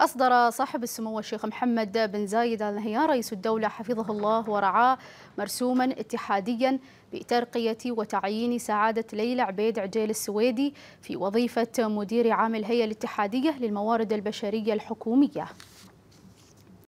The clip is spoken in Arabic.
أصدر صاحب السمو الشيخ محمد بن زايد آل نهيان رئيس الدولة حفظه الله ورعاه مرسوما اتحاديا بترقية وتعيين سعادة ليلى عبيد عجيل السويدي في وظيفة مدير عام الهيئة الاتحادية للموارد البشرية الحكومية